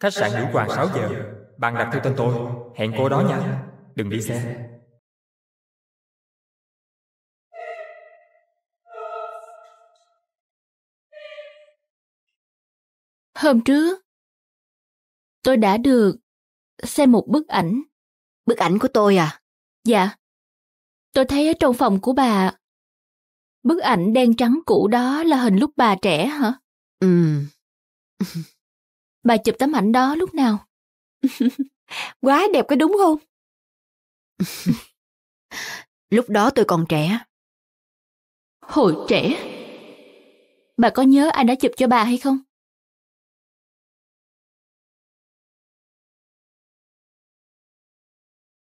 Khách sạn nữ quà 6 giờ Bạn đặt theo tên tôi Hẹn cô đó nha Đừng đi xe Hôm trước Tôi đã được Xem một bức ảnh Bức ảnh của tôi à? Dạ Tôi thấy ở trong phòng của bà Bức ảnh đen trắng cũ đó là hình lúc bà trẻ hả? Ừ Bà chụp tấm ảnh đó lúc nào? Quá đẹp có đúng không? lúc đó tôi còn trẻ. Hồi trẻ? Bà có nhớ ai đã chụp cho bà hay không?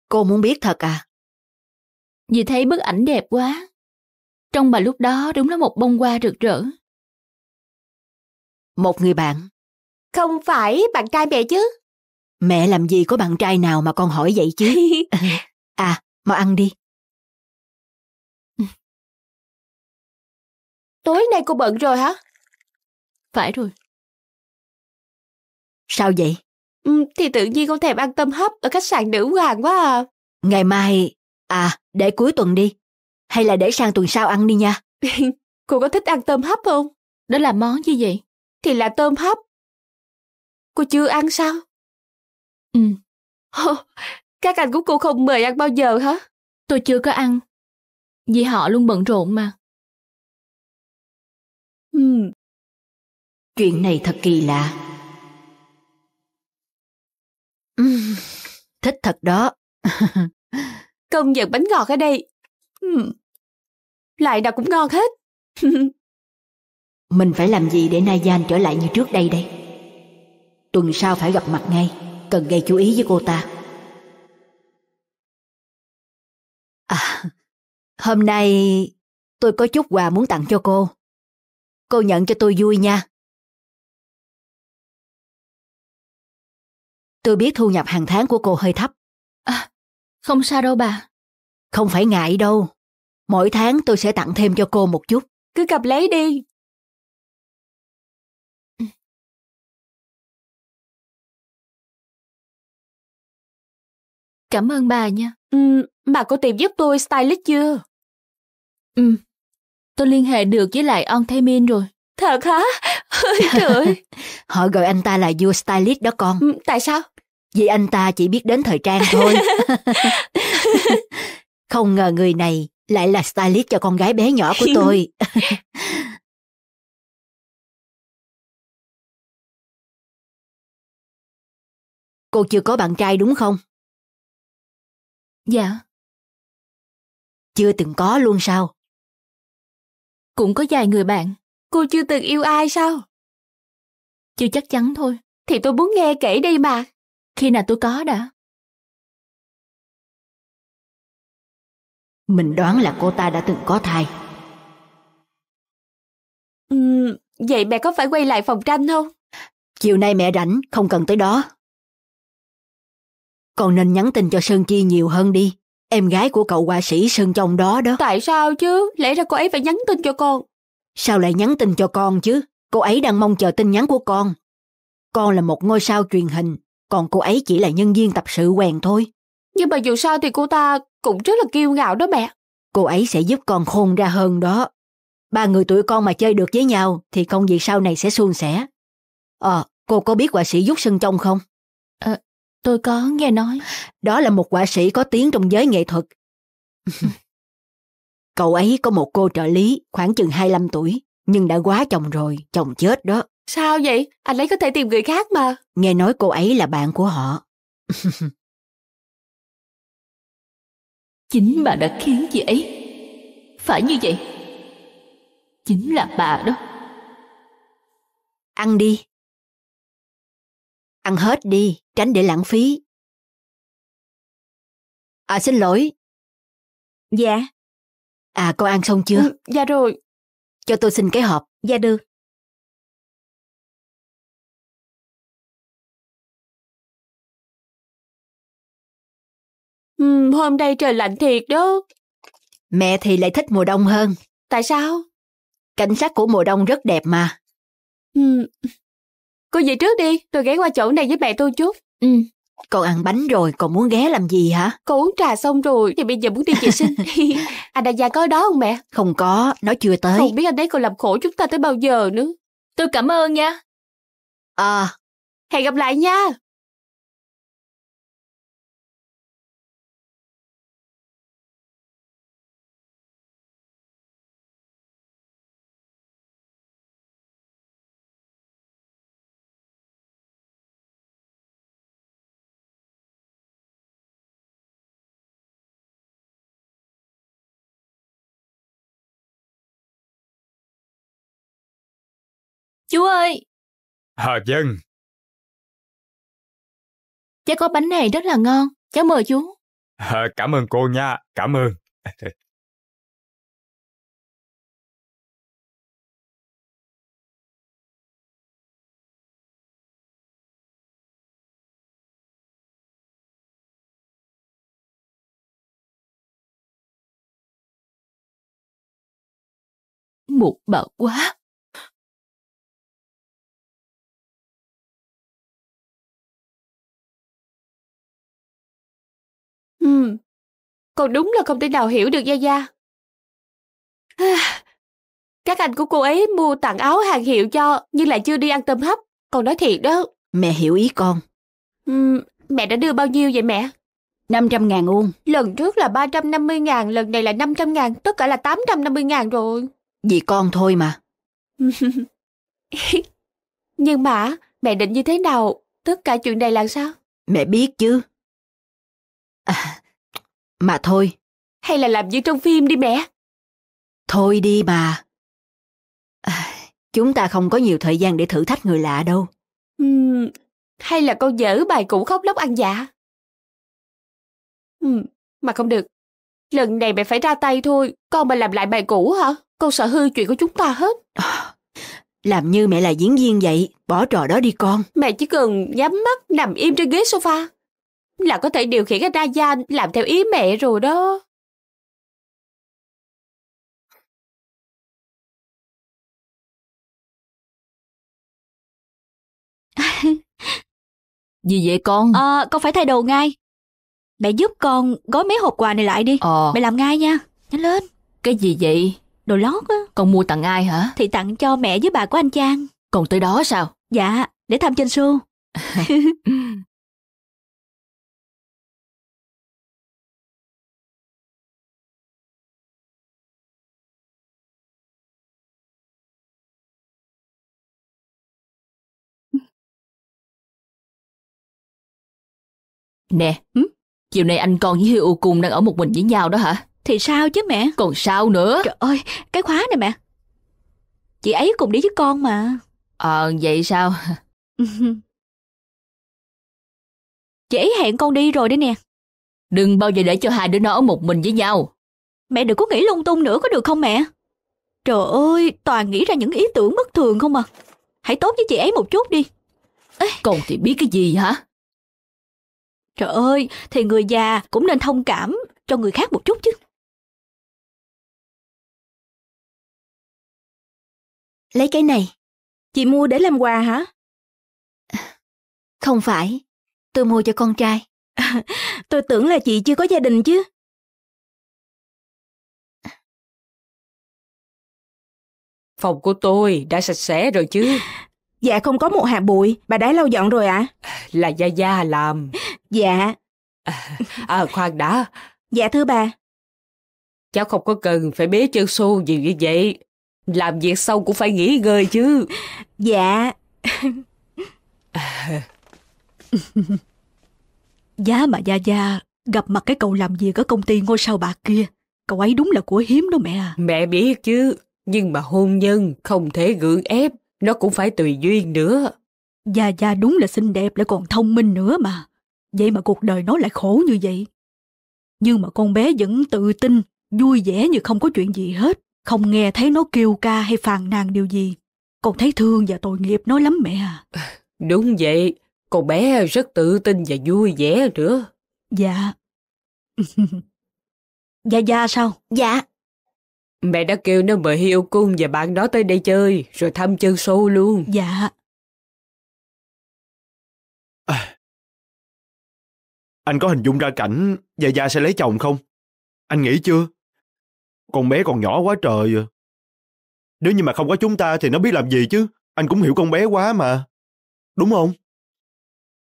Cô muốn biết thật à? Vì thấy bức ảnh đẹp quá. Trong bà lúc đó đúng là một bông hoa rực rỡ. Một người bạn không phải bạn trai mẹ chứ? Mẹ làm gì có bạn trai nào mà con hỏi vậy chứ? à, mau ăn đi. Tối nay cô bận rồi hả? Phải rồi. Sao vậy? Ừ, thì tự nhiên con thèm ăn tâm hấp ở khách sạn nữ hoàng quá à. Ngày mai, à, để cuối tuần đi. Hay là để sang tuần sau ăn đi nha. cô có thích ăn tôm hấp không? Đó là món gì vậy? Thì là tôm hấp, Cô chưa ăn sao? Ừ. Ồ, các anh của cô không mời ăn bao giờ hả? Tôi chưa có ăn. Vì họ luôn bận rộn mà. Ừ. Chuyện này thật kỳ lạ. Ừ, thích thật đó. Công nhận bánh ngọt ở đây. Ừ. Lại nào cũng ngon hết. Mình phải làm gì để Nayan trở lại như trước đây đây? Tuần sau phải gặp mặt ngay Cần gây chú ý với cô ta À Hôm nay Tôi có chút quà muốn tặng cho cô Cô nhận cho tôi vui nha Tôi biết thu nhập hàng tháng của cô hơi thấp à, Không sao đâu bà Không phải ngại đâu Mỗi tháng tôi sẽ tặng thêm cho cô một chút Cứ cầm lấy đi Cảm ơn bà nha. Ừ, bà có tìm giúp tôi stylist chưa? Ừ, tôi liên hệ được với lại ông min rồi. Thật hả? trời Họ gọi anh ta là vua stylist đó con. Ừ, tại sao? Vì anh ta chỉ biết đến thời trang thôi. Không ngờ người này lại là stylist cho con gái bé nhỏ của tôi. Cô chưa có bạn trai đúng không? Dạ. Chưa từng có luôn sao? Cũng có vài người bạn. Cô chưa từng yêu ai sao? Chưa chắc chắn thôi. Thì tôi muốn nghe kể đi mà. Khi nào tôi có đã? Mình đoán là cô ta đã từng có thai. Uhm, vậy mẹ có phải quay lại phòng tranh không? Chiều nay mẹ rảnh, không cần tới đó. Con nên nhắn tin cho Sơn Chi nhiều hơn đi. Em gái của cậu họa sĩ Sơn Trong đó đó. Tại sao chứ? Lẽ ra cô ấy phải nhắn tin cho con. Sao lại nhắn tin cho con chứ? Cô ấy đang mong chờ tin nhắn của con. Con là một ngôi sao truyền hình, còn cô ấy chỉ là nhân viên tập sự quen thôi. Nhưng mà dù sao thì cô ta cũng rất là kiêu ngạo đó mẹ. Cô ấy sẽ giúp con khôn ra hơn đó. Ba người tụi con mà chơi được với nhau thì công việc sau này sẽ suôn sẻ. Ờ, cô có biết họa sĩ Dúc Sơn Trong không? À, Tôi có nghe nói. Đó là một họa sĩ có tiếng trong giới nghệ thuật. Cậu ấy có một cô trợ lý khoảng chừng 25 tuổi, nhưng đã quá chồng rồi, chồng chết đó. Sao vậy? Anh ấy có thể tìm người khác mà. Nghe nói cô ấy là bạn của họ. Chính bà đã khiến chị ấy phải như vậy. Chính là bà đó. Ăn đi, Ăn hết đi, tránh để lãng phí. À xin lỗi. Dạ. À cô ăn xong chưa? Ừ, dạ rồi. Cho tôi xin cái hộp. Dạ được. Ừ, hôm nay trời lạnh thiệt đó. Mẹ thì lại thích mùa đông hơn. Tại sao? Cảnh sắc của mùa đông rất đẹp mà. Ừ. Cô về trước đi, tôi ghé qua chỗ này với mẹ tôi chút. Ừ, con ăn bánh rồi còn muốn ghé làm gì hả? Cô uống trà xong rồi thì bây giờ muốn đi vệ sinh. anh đại gia có đó không mẹ? Không có, nó chưa tới. Không biết anh ấy còn làm khổ chúng ta tới bao giờ nữa. Tôi cảm ơn nha. À. Hẹn gặp lại nha. ơi! Hà Dân! Cháu có bánh này rất là ngon, cháu mời chú. À, cảm ơn cô nha, cảm ơn. Một bạo quá! Con đúng là không thể nào hiểu được Gia Gia. Các anh của cô ấy mua tặng áo hàng hiệu cho nhưng lại chưa đi ăn tôm hấp. Con nói thiệt đó. Mẹ hiểu ý con. Uhm, mẹ đã đưa bao nhiêu vậy mẹ? 500 ngàn uông. Lần trước là 350 ngàn, lần này là 500 ngàn, tất cả là 850 ngàn rồi. Vì con thôi mà. Nhưng mà, mẹ định như thế nào? Tất cả chuyện này là sao? Mẹ biết chứ. À, mà thôi. Hay là làm như trong phim đi mẹ. Thôi đi mà. À, chúng ta không có nhiều thời gian để thử thách người lạ đâu. Uhm, hay là con dở bài cũ khóc lóc ăn dạ. Uhm, mà không được. Lần này mẹ phải ra tay thôi. Con mà làm lại bài cũ hả? Con sợ hư chuyện của chúng ta hết. À, làm như mẹ là diễn viên vậy. Bỏ trò đó đi con. Mẹ chỉ cần nhắm mắt nằm im trên ghế sofa là có thể điều khiển anh Raya làm theo ý mẹ rồi đó. Gì vậy con? À, con phải thay đồ ngay. Mẹ giúp con gói mấy hộp quà này lại đi. Ờ. Mẹ làm ngay nha. Nhanh lên. Cái gì vậy? Đồ lót á. Con mua tặng ai hả? Thì tặng cho mẹ với bà của anh Trang. Còn tới đó sao? Dạ, để thăm trên xu. Nè, hm? chiều nay anh con với Hiu cùng đang ở một mình với nhau đó hả? Thì sao chứ mẹ? Còn sao nữa? Trời ơi, cái khóa này mẹ. Chị ấy cùng đi với con mà. Ờ, à, vậy sao? chị ấy hẹn con đi rồi đấy nè. Đừng bao giờ để cho hai đứa nó ở một mình với nhau. Mẹ đừng có nghĩ lung tung nữa có được không mẹ? Trời ơi, toàn nghĩ ra những ý tưởng bất thường không à. Hãy tốt với chị ấy một chút đi. Ê. Con thì biết cái gì hả? Trời ơi, thì người già cũng nên thông cảm cho người khác một chút chứ. Lấy cái này. Chị mua để làm quà hả? Không phải, tôi mua cho con trai. tôi tưởng là chị chưa có gia đình chứ. Phòng của tôi đã sạch sẽ rồi chứ. Dạ không có một hạt bụi, bà đã lau dọn rồi ạ. À? Là Gia Gia làm. Dạ. À, à khoan đã. Dạ thưa bà. Cháu không có cần phải bế chân xu gì như vậy. Làm việc xong cũng phải nghỉ ngơi chứ. Dạ. Giá mà Gia Gia gặp mặt cái cậu làm việc ở công ty ngôi sao bạc kia. Cậu ấy đúng là của hiếm đó mẹ à. Mẹ biết chứ. Nhưng mà hôn nhân không thể gượng ép. Nó cũng phải tùy duyên nữa. Gia Gia đúng là xinh đẹp lại còn thông minh nữa mà. Vậy mà cuộc đời nó lại khổ như vậy. Nhưng mà con bé vẫn tự tin, vui vẻ như không có chuyện gì hết, không nghe thấy nó kêu ca hay phàn nàn điều gì. Con thấy thương và tội nghiệp nó lắm mẹ à. Đúng vậy, con bé rất tự tin và vui vẻ nữa. Dạ. dạ dạ sao? Dạ. Mẹ đã kêu nó mời Hiêu Cung và bạn đó tới đây chơi, rồi thăm chân sâu luôn. Dạ. À, anh có hình dung ra cảnh Gia Gia sẽ lấy chồng không? Anh nghĩ chưa? Con bé còn nhỏ quá trời à. Nếu như mà không có chúng ta thì nó biết làm gì chứ. Anh cũng hiểu con bé quá mà. Đúng không?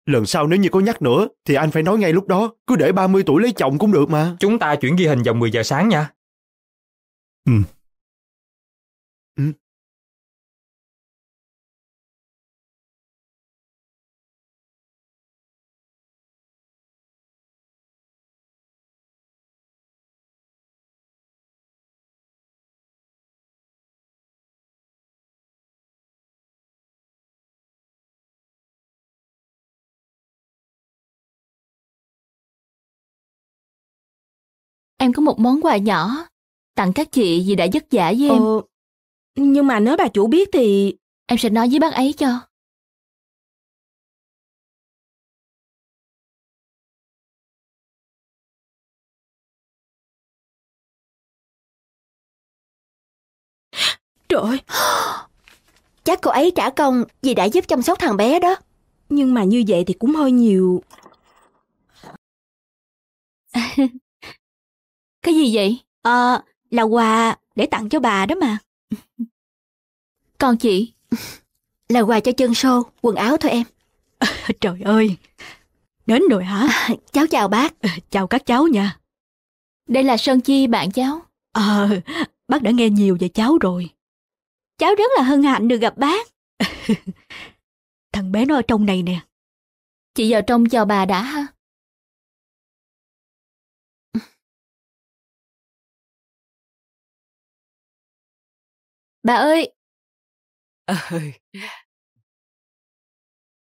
Lần sau nếu như có nhắc nữa thì anh phải nói ngay lúc đó. Cứ để 30 tuổi lấy chồng cũng được mà. Chúng ta chuyển ghi hình vào 10 giờ sáng nha. Ừ. có một món quà nhỏ, tặng các chị vì đã vất vả với em. Ờ, nhưng mà nếu bà chủ biết thì... Em sẽ nói với bác ấy cho. Trời Chắc cô ấy trả công vì đã giúp chăm sóc thằng bé đó. Nhưng mà như vậy thì cũng hơi nhiều. Cái gì vậy? Ờ, à, là quà để tặng cho bà đó mà. Còn chị? Là quà cho chân sô, quần áo thôi em. À, trời ơi, đến rồi hả? À, cháu chào bác. À, chào các cháu nha. Đây là Sơn Chi bạn cháu. Ờ, à, bác đã nghe nhiều về cháu rồi. Cháu rất là hân hạnh được gặp bác. Thằng bé nó ở trong này nè. Chị vào trong chào bà đã ha. Bà ơi! Ờ, ừ.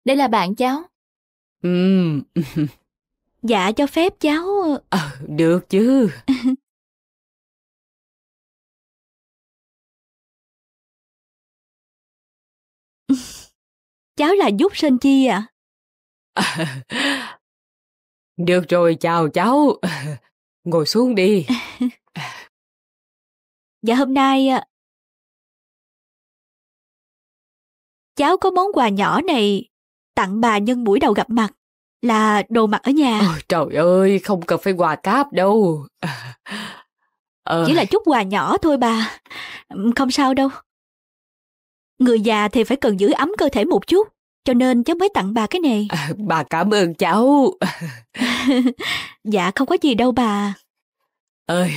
Đây là bạn cháu. Ừ. dạ cho phép cháu... ừ, được chứ. cháu là Dúc Sơn Chi à được rồi, chào cháu. Ngồi xuống đi. dạ hôm nay cháu có món quà nhỏ này tặng bà nhân buổi đầu gặp mặt là đồ mặc ở nhà Ôi, trời ơi không cần phải quà cáp đâu ờ. chỉ là chút quà nhỏ thôi bà không sao đâu người già thì phải cần giữ ấm cơ thể một chút cho nên cháu mới tặng bà cái này à, bà cảm ơn cháu dạ không có gì đâu bà ơi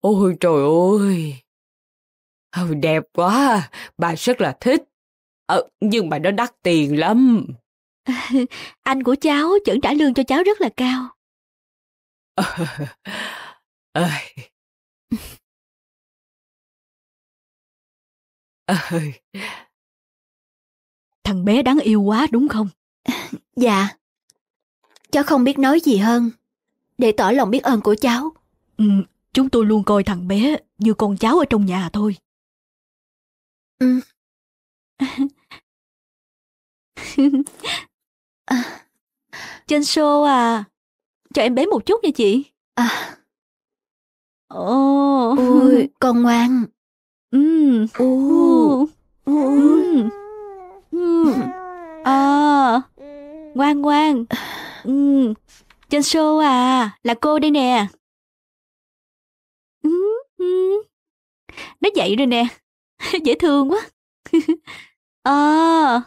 ôi trời ơi Oh, đẹp quá, bà rất là thích. Ờ, nhưng mà nó đắt tiền lắm. Anh của cháu vẫn trả lương cho cháu rất là cao. Ơi. Thằng bé đáng yêu quá đúng không? Dạ. Cháu không biết nói gì hơn. Để tỏ lòng biết ơn của cháu. Ừ, chúng tôi luôn coi thằng bé như con cháu ở trong nhà thôi. Ừ. à. Trên show à, cho em bé một chút nha chị. À. Ồ. Ôi, con ngoan. Ừ. Ồ. Ừ. ừ. Ừ. À. Ngoan ngoan. Ừ. Trên show à, là cô đây nè. Ừ. Ừ. Nó dậy rồi nè. Dễ thương quá. à.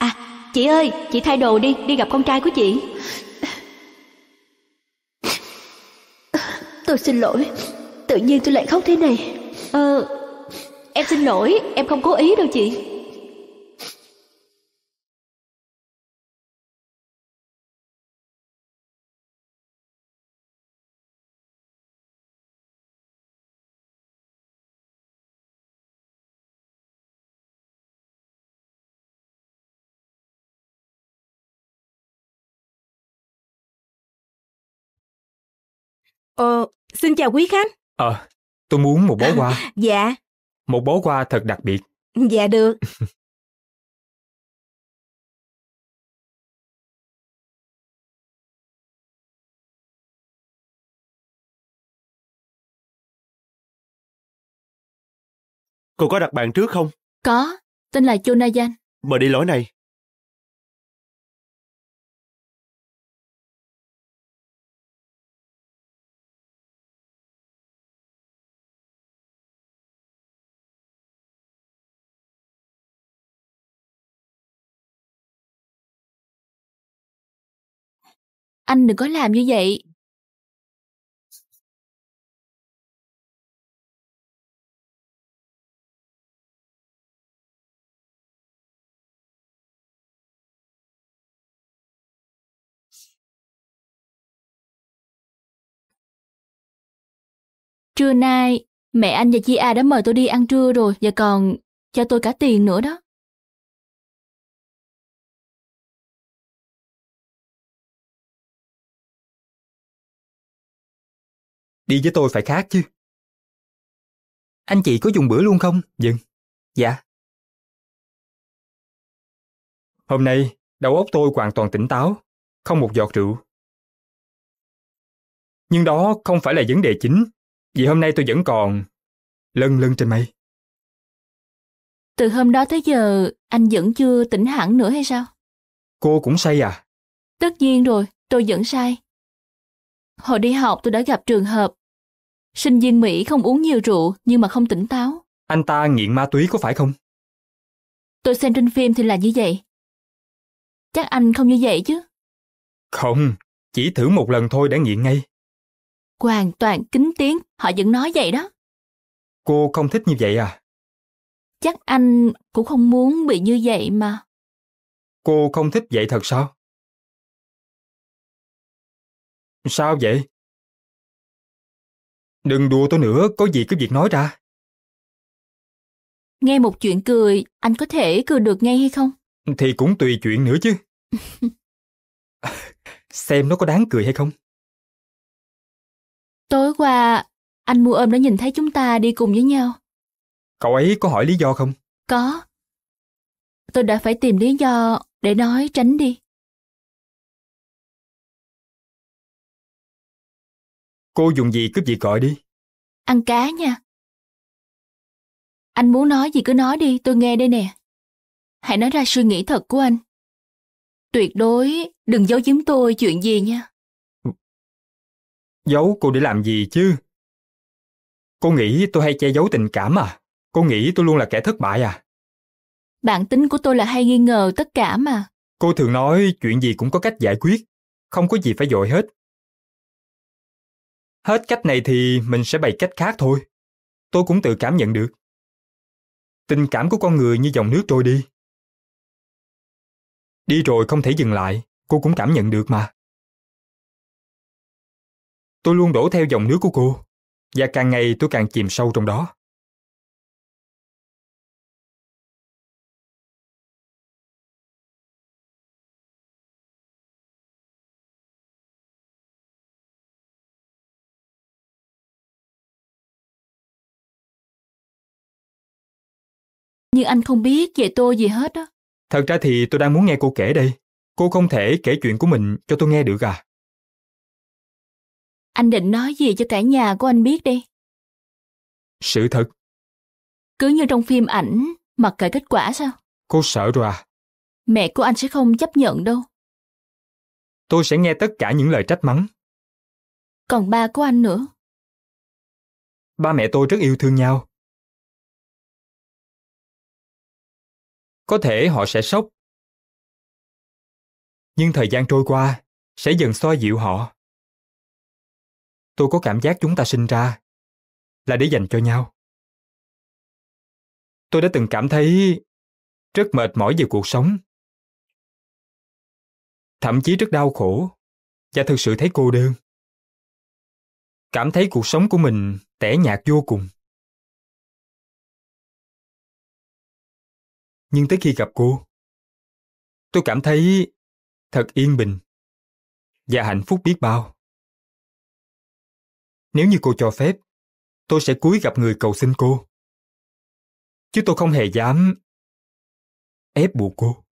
À, chị ơi, chị thay đồ đi, đi gặp con trai của chị. Tôi xin lỗi, Tự nhiên tôi lại khóc thế này Ờ Em xin lỗi Em không cố ý đâu chị Ờ, xin chào quý khách. Ờ, à, tôi muốn một bó hoa. dạ. Một bó hoa thật đặc biệt. Dạ được. Cô có đặt bạn trước không? Có, tên là Chunayan. Mời đi lối này. Anh đừng có làm như vậy. Trưa nay, mẹ anh và chị A đã mời tôi đi ăn trưa rồi và còn cho tôi cả tiền nữa đó. Đi với tôi phải khác chứ. Anh chị có dùng bữa luôn không? Dừng. Dạ. Hôm nay, đầu óc tôi hoàn toàn tỉnh táo, không một giọt rượu. Nhưng đó không phải là vấn đề chính, vì hôm nay tôi vẫn còn lân lân trên mây. Từ hôm đó tới giờ, anh vẫn chưa tỉnh hẳn nữa hay sao? Cô cũng say à? Tất nhiên rồi, tôi vẫn sai. Hồi đi học tôi đã gặp trường hợp Sinh viên Mỹ không uống nhiều rượu nhưng mà không tỉnh táo. Anh ta nghiện ma túy có phải không? Tôi xem trên phim thì là như vậy. Chắc anh không như vậy chứ? Không, chỉ thử một lần thôi đã nghiện ngay. Hoàn toàn kính tiếng, họ vẫn nói vậy đó. Cô không thích như vậy à? Chắc anh cũng không muốn bị như vậy mà. Cô không thích vậy thật sao? Sao vậy? Đừng đùa tôi nữa, có gì cứ việc nói ra. Nghe một chuyện cười, anh có thể cười được ngay hay không? Thì cũng tùy chuyện nữa chứ. Xem nó có đáng cười hay không. Tối qua, anh mua ôm đã nhìn thấy chúng ta đi cùng với nhau. Cậu ấy có hỏi lý do không? Có. Tôi đã phải tìm lý do để nói tránh đi. Cô dùng gì cứ việc gọi đi. Ăn cá nha. Anh muốn nói gì cứ nói đi, tôi nghe đây nè. Hãy nói ra suy nghĩ thật của anh. Tuyệt đối đừng giấu giếm tôi chuyện gì nha. Giấu cô để làm gì chứ? Cô nghĩ tôi hay che giấu tình cảm à? Cô nghĩ tôi luôn là kẻ thất bại à? Bản tính của tôi là hay nghi ngờ tất cả mà. Cô thường nói chuyện gì cũng có cách giải quyết, không có gì phải dội hết. Hết cách này thì mình sẽ bày cách khác thôi. Tôi cũng tự cảm nhận được. Tình cảm của con người như dòng nước trôi đi. Đi rồi không thể dừng lại, cô cũng cảm nhận được mà. Tôi luôn đổ theo dòng nước của cô, và càng ngày tôi càng chìm sâu trong đó. như anh không biết về tôi gì hết đó Thật ra thì tôi đang muốn nghe cô kể đây. Cô không thể kể chuyện của mình cho tôi nghe được à? Anh định nói gì cho cả nhà của anh biết đi? Sự thật. Cứ như trong phim ảnh, mặc kệ kết quả sao? Cô sợ rồi à? Mẹ của anh sẽ không chấp nhận đâu. Tôi sẽ nghe tất cả những lời trách mắng. Còn ba của anh nữa. Ba mẹ tôi rất yêu thương nhau. có thể họ sẽ sốc. Nhưng thời gian trôi qua sẽ dần xoa dịu họ. Tôi có cảm giác chúng ta sinh ra là để dành cho nhau. Tôi đã từng cảm thấy rất mệt mỏi về cuộc sống. Thậm chí rất đau khổ và thực sự thấy cô đơn. Cảm thấy cuộc sống của mình tẻ nhạt vô cùng. Nhưng tới khi gặp cô, tôi cảm thấy thật yên bình và hạnh phúc biết bao. Nếu như cô cho phép, tôi sẽ cúi gặp người cầu xin cô. Chứ tôi không hề dám ép buộc cô.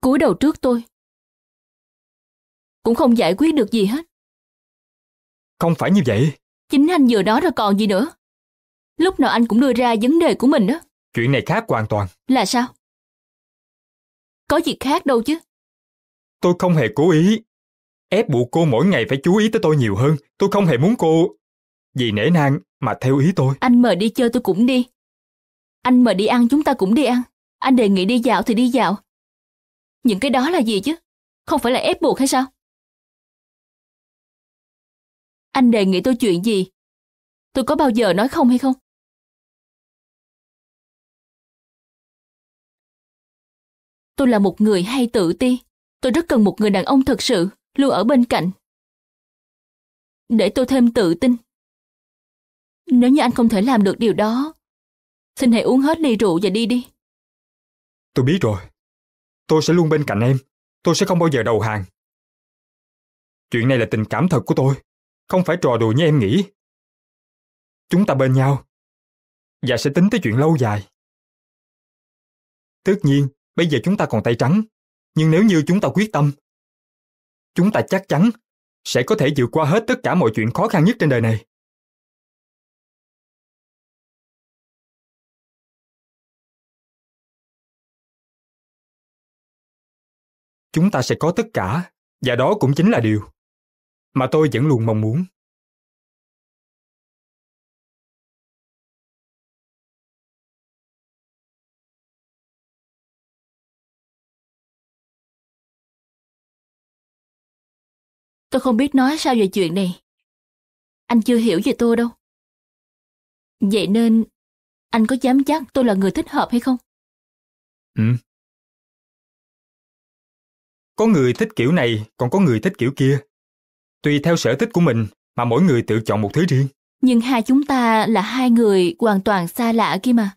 Cúi đầu trước tôi. Cũng không giải quyết được gì hết. Không phải như vậy. Chính anh vừa nói rồi còn gì nữa. Lúc nào anh cũng đưa ra vấn đề của mình đó. Chuyện này khác hoàn toàn. Là sao? Có gì khác đâu chứ. Tôi không hề cố ý. Ép buộc cô mỗi ngày phải chú ý tới tôi nhiều hơn. Tôi không hề muốn cô vì nể nang mà theo ý tôi. Anh mời đi chơi tôi cũng đi. Anh mời đi ăn chúng ta cũng đi ăn. Anh đề nghị đi dạo thì đi dạo. Những cái đó là gì chứ? Không phải là ép buộc hay sao? Anh đề nghị tôi chuyện gì? Tôi có bao giờ nói không hay không? Tôi là một người hay tự ti. Tôi rất cần một người đàn ông thật sự, luôn ở bên cạnh. Để tôi thêm tự tin. Nếu như anh không thể làm được điều đó, xin hãy uống hết ly rượu và đi đi. Tôi biết rồi. Tôi sẽ luôn bên cạnh em. Tôi sẽ không bao giờ đầu hàng. Chuyện này là tình cảm thật của tôi, không phải trò đùa như em nghĩ. Chúng ta bên nhau và sẽ tính tới chuyện lâu dài. Tất nhiên, Bây giờ chúng ta còn tay trắng, nhưng nếu như chúng ta quyết tâm, chúng ta chắc chắn sẽ có thể vượt qua hết tất cả mọi chuyện khó khăn nhất trên đời này. Chúng ta sẽ có tất cả, và đó cũng chính là điều mà tôi vẫn luôn mong muốn. tôi không biết nói sao về chuyện này. Anh chưa hiểu về tôi đâu. Vậy nên, anh có dám chắc tôi là người thích hợp hay không? Ừ. Có người thích kiểu này, còn có người thích kiểu kia. Tùy theo sở thích của mình mà mỗi người tự chọn một thứ riêng. Nhưng hai chúng ta là hai người hoàn toàn xa lạ kia mà.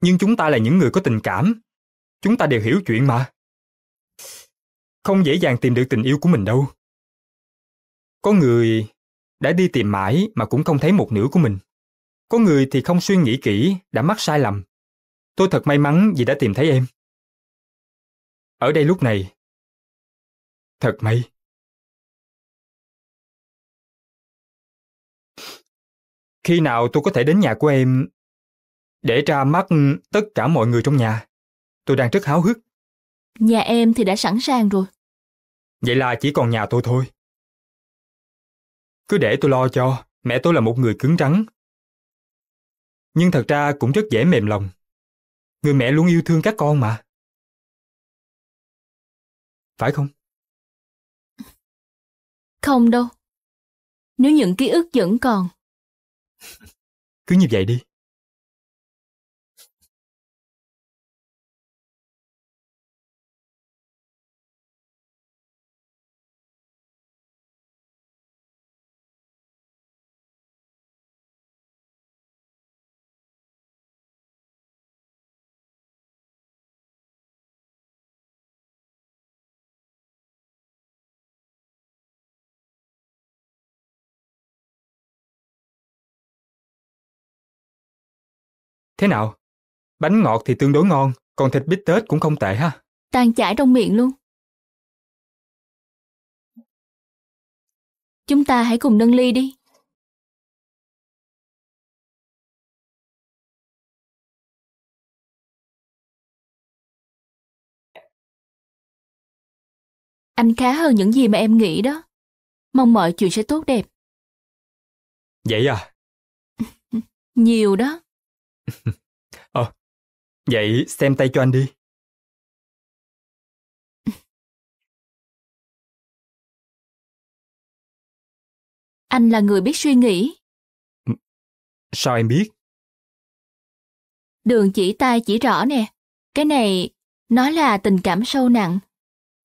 Nhưng chúng ta là những người có tình cảm. Chúng ta đều hiểu chuyện mà. Không dễ dàng tìm được tình yêu của mình đâu. Có người đã đi tìm mãi mà cũng không thấy một nửa của mình. Có người thì không suy nghĩ kỹ, đã mắc sai lầm. Tôi thật may mắn vì đã tìm thấy em. Ở đây lúc này. Thật may. Khi nào tôi có thể đến nhà của em để ra mắt tất cả mọi người trong nhà? Tôi đang rất háo hức. Nhà em thì đã sẵn sàng rồi. Vậy là chỉ còn nhà tôi thôi. Cứ để tôi lo cho, mẹ tôi là một người cứng rắn. Nhưng thật ra cũng rất dễ mềm lòng. Người mẹ luôn yêu thương các con mà. Phải không? Không đâu. Nếu những ký ức vẫn còn. Cứ như vậy đi. Thế nào? Bánh ngọt thì tương đối ngon, còn thịt bít tết cũng không tệ ha. tan chảy trong miệng luôn. Chúng ta hãy cùng nâng ly đi. Anh khá hơn những gì mà em nghĩ đó. Mong mọi chuyện sẽ tốt đẹp. Vậy à? Nhiều đó. Ờ, vậy xem tay cho anh đi. Anh là người biết suy nghĩ. Ừ, sao em biết? Đường chỉ tay chỉ rõ nè. Cái này, nó là tình cảm sâu nặng.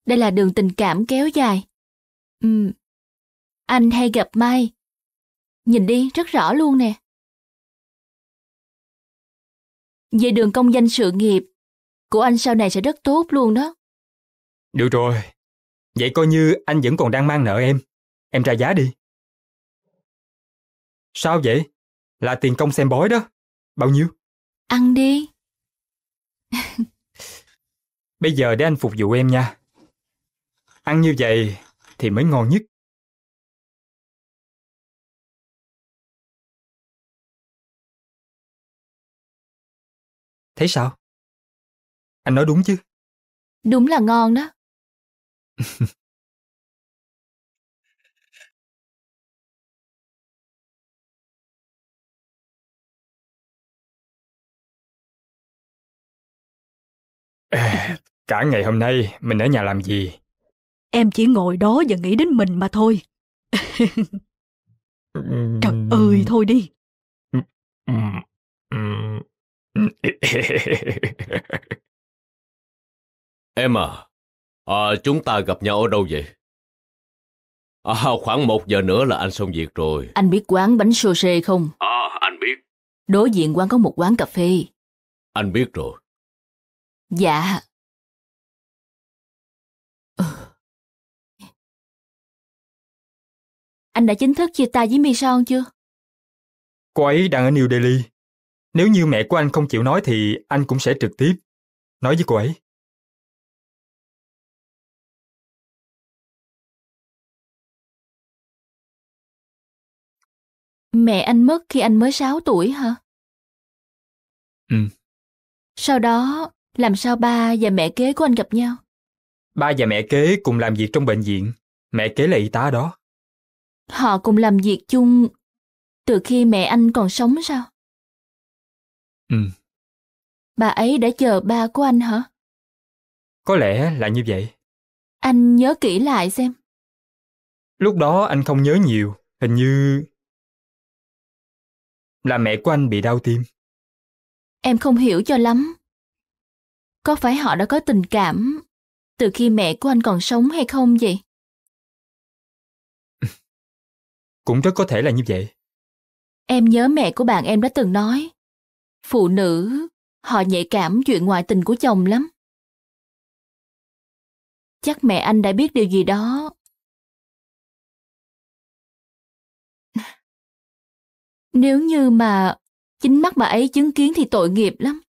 Đây là đường tình cảm kéo dài. Ừ. Anh hay gặp Mai. Nhìn đi, rất rõ luôn nè. Về đường công danh sự nghiệp, của anh sau này sẽ rất tốt luôn đó. Được rồi, vậy coi như anh vẫn còn đang mang nợ em. Em ra giá đi. Sao vậy? Là tiền công xem bói đó. Bao nhiêu? Ăn đi. Bây giờ để anh phục vụ em nha. Ăn như vậy thì mới ngon nhất. thế sao? Anh nói đúng chứ? Đúng là ngon đó. cả ngày hôm nay mình ở nhà làm gì? Em chỉ ngồi đó và nghĩ đến mình mà thôi. Trời ơi, thôi đi. em à, à, chúng ta gặp nhau ở đâu vậy? À, khoảng một giờ nữa là anh xong việc rồi. Anh biết quán bánh sô sê không? À, anh biết. Đối diện quán có một quán cà phê. Anh biết rồi. Dạ. Ờ. Anh đã chính thức chia tay với Mi Son chưa? Cô ấy đang ở New Delhi. Nếu như mẹ của anh không chịu nói thì anh cũng sẽ trực tiếp nói với cô ấy. Mẹ anh mất khi anh mới 6 tuổi hả? Ừ. Sau đó, làm sao ba và mẹ kế của anh gặp nhau? Ba và mẹ kế cùng làm việc trong bệnh viện. Mẹ kế là y tá đó. Họ cùng làm việc chung từ khi mẹ anh còn sống sao? Ừ. Bà ấy đã chờ ba của anh hả? Có lẽ là như vậy. Anh nhớ kỹ lại xem. Lúc đó anh không nhớ nhiều, hình như... Là mẹ của anh bị đau tim. Em không hiểu cho lắm. Có phải họ đã có tình cảm từ khi mẹ của anh còn sống hay không vậy? Cũng rất có thể là như vậy. Em nhớ mẹ của bạn em đã từng nói Phụ nữ, họ nhạy cảm chuyện ngoại tình của chồng lắm. Chắc mẹ anh đã biết điều gì đó. Nếu như mà chính mắt bà ấy chứng kiến thì tội nghiệp lắm.